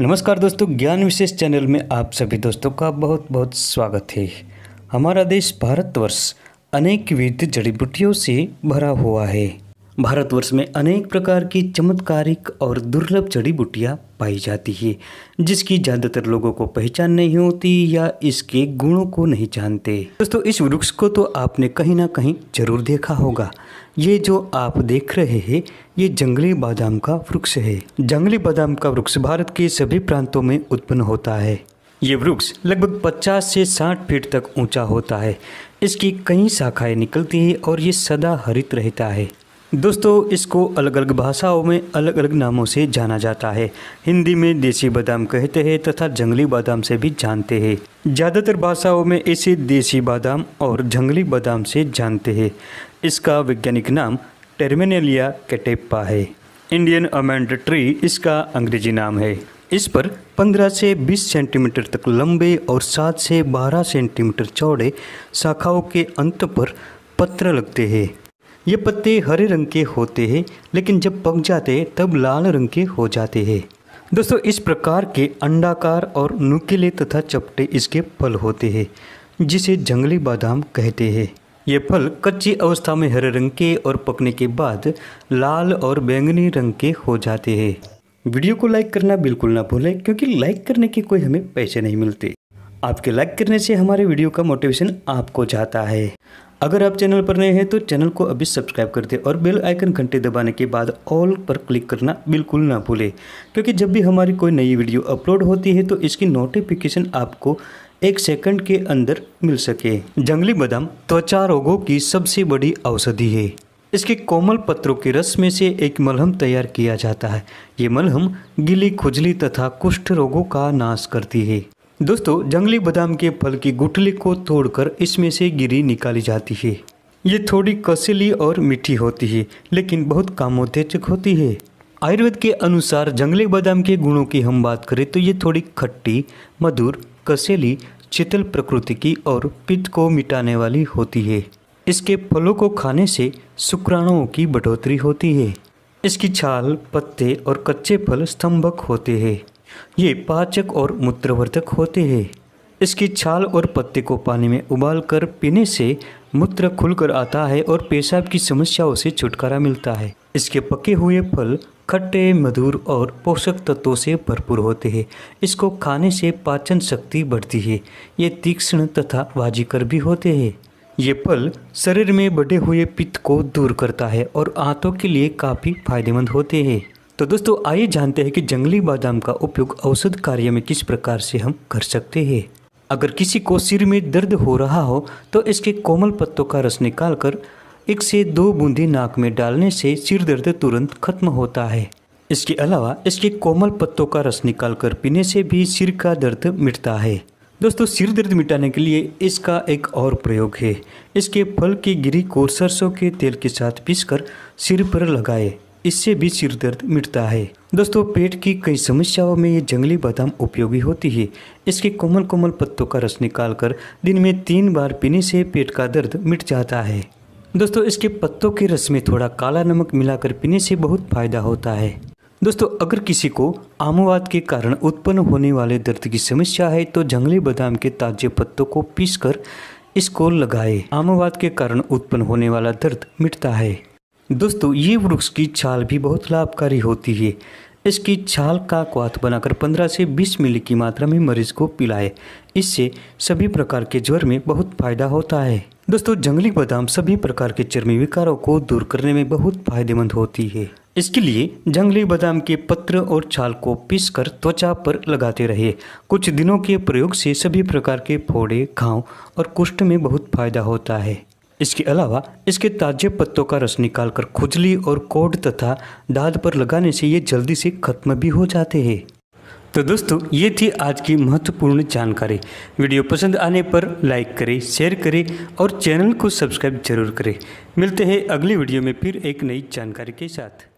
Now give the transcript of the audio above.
नमस्कार दोस्तों ज्ञान विशेष चैनल में आप सभी दोस्तों का बहुत बहुत स्वागत है हमारा देश भारतवर्ष अनेक विविध जड़ी बूटियों से भरा हुआ है भारतवर्ष में अनेक प्रकार की चमत्कारिक और दुर्लभ जड़ी बूटियाँ पाई जाती है जिसकी ज़्यादातर लोगों को पहचान नहीं होती या इसके गुणों को नहीं जानते दोस्तों इस वृक्ष को तो आपने कहीं ना कहीं जरूर देखा होगा ये जो आप देख रहे हैं ये जंगली बादाम का वृक्ष है जंगली बादाम का वृक्ष भारत के सभी प्रांतों में उत्पन्न होता है ये वृक्ष लगभग 50 से 60 फीट तक ऊंचा होता है इसकी कई शाखाएं निकलती हैं और ये सदा हरित रहता है दोस्तों इसको अलग अलग भाषाओं में अलग अलग नामों से जाना जाता है हिंदी में देसी बादाम कहते हैं तथा जंगली बादाम से भी जानते हैं ज़्यादातर भाषाओं में इसे देसी बादाम और जंगली बादाम से जानते हैं इसका वैज्ञानिक नाम टर्मिनेलिया कैटेपा है इंडियन अमेंड ट्री इसका अंग्रेजी नाम है इस पर 15 से 20 सेंटीमीटर तक लंबे और 7 से 12 सेंटीमीटर चौड़े शाखाओं के अंत पर पत्र लगते हैं ये पत्ते हरे रंग के होते हैं लेकिन जब पक जाते हैं तब लाल रंग के हो जाते हैं दोस्तों इस प्रकार के अंडाकार और नुकीले तथा चपटे इसके फल होते हैं जिसे जंगली बादाम कहते हैं ये फल कच्ची अवस्था में हरे रंग के और पकने के बाद लाल और बैंगनी रंग के हो जाते हैं वीडियो को लाइक करना बिल्कुल ना भूलें क्योंकि लाइक करने के कोई हमें पैसे नहीं मिलते आपके लाइक करने से हमारे वीडियो का मोटिवेशन आपको जाता है अगर आप चैनल पर नए हैं तो चैनल को अभी सब्सक्राइब कर दें और बेल आइकन घंटे दबाने के बाद ऑल पर क्लिक करना बिल्कुल ना भूलें क्योंकि जब भी हमारी कोई नई वीडियो अपलोड होती है तो इसकी नोटिफिकेशन आपको एक सेकंड के अंदर मिल सके जंगली बादाम त्वचा रोगों की सबसे बड़ी औषधि है इसके कोमल पत्रों के रस में से एक मलहम तैयार किया जाता है ये मलहम गिली खुजली तथा कुष्ठ रोगों का नाश करती है दोस्तों जंगली बादाम के फल की गुठली को तोड़कर इसमें से गिरी निकाली जाती है ये थोड़ी कसीली और मीठी होती है लेकिन बहुत कामोत्तेजक होती है आयुर्वेद के अनुसार जंगली बादाम के गुणों की हम बात करें तो ये थोड़ी खट्टी मधुर कसीली शीतल प्रकृति की और पित्त को मिटाने वाली होती है इसके फलों को खाने से शुक्राणुओं की बढ़ोतरी होती है इसकी छाल पत्ते और कच्चे फल स्तंभक होते हैं ये पाचक और मूत्रवर्धक होते हैं इसकी छाल और पत्ते को पानी में उबालकर पीने से मूत्र खुलकर आता है और पेशाब की समस्याओं से छुटकारा मिलता है इसके पके हुए फल खट्टे मधुर और पोषक तत्वों से भरपूर होते हैं इसको खाने से पाचन शक्ति बढ़ती है ये तीक्ष्ण तथा वाजिकर भी होते हैं ये फल शरीर में बढ़े हुए पित्त को दूर करता है और आंतों के लिए काफ़ी फायदेमंद होते हैं तो दोस्तों आइए जानते हैं कि जंगली बादाम का उपयोग औषध कार्य में किस प्रकार से हम कर सकते हैं अगर किसी को सिर में दर्द हो रहा हो तो इसके कोमल पत्तों का रस निकालकर एक से दो बूंदी नाक में डालने से सिर दर्द तुरंत खत्म होता है इसके अलावा इसके कोमल पत्तों का रस निकालकर पीने से भी सिर का दर्द मिटता है दोस्तों सिर दर्द मिटाने के लिए इसका एक और प्रयोग है इसके फल की गिरी को सरसों के तेल के साथ पीसकर सिर पर लगाएं इससे भी सिर दर्द मिटता है दोस्तों पेट की कई समस्याओं में ये जंगली बादाम उपयोगी होती है इसके कोमल कोमल पत्तों का रस निकालकर दिन में तीन बार पीने से पेट का दर्द मिट जाता है दोस्तों इसके पत्तों के रस में थोड़ा काला नमक मिलाकर पीने से बहुत फायदा होता है दोस्तों अगर किसी को आमवाद के कारण उत्पन्न होने वाले दर्द की समस्या है तो जंगली बादाम के ताजे पत्तों को पीसकर इसको लगाए आमवाद के कारण उत्पन्न होने वाला दर्द मिटता है दोस्तों ये वृक्ष की छाल भी बहुत लाभकारी होती है इसकी छाल का क्वाथ बनाकर 15 से 20 मिली की मात्रा में मरीज को पिलाए इससे सभी प्रकार के ज्वर में बहुत फायदा होता है दोस्तों जंगली बादाम सभी प्रकार के चर्मी विकारों को दूर करने में बहुत फायदेमंद होती है इसके लिए जंगली बादाम के पत्र और छाल को पीसकर त्वचा पर लगाते रहे कुछ दिनों के प्रयोग से सभी प्रकार के फोड़े घाव और कुष्ठ में बहुत फायदा होता है इसके अलावा इसके ताजे पत्तों का रस निकालकर खुजली और कोड तथा दाद पर लगाने से ये जल्दी से खत्म भी हो जाते हैं तो दोस्तों ये थी आज की महत्वपूर्ण जानकारी वीडियो पसंद आने पर लाइक करें शेयर करें और चैनल को सब्सक्राइब जरूर करें मिलते हैं अगली वीडियो में फिर एक नई जानकारी के साथ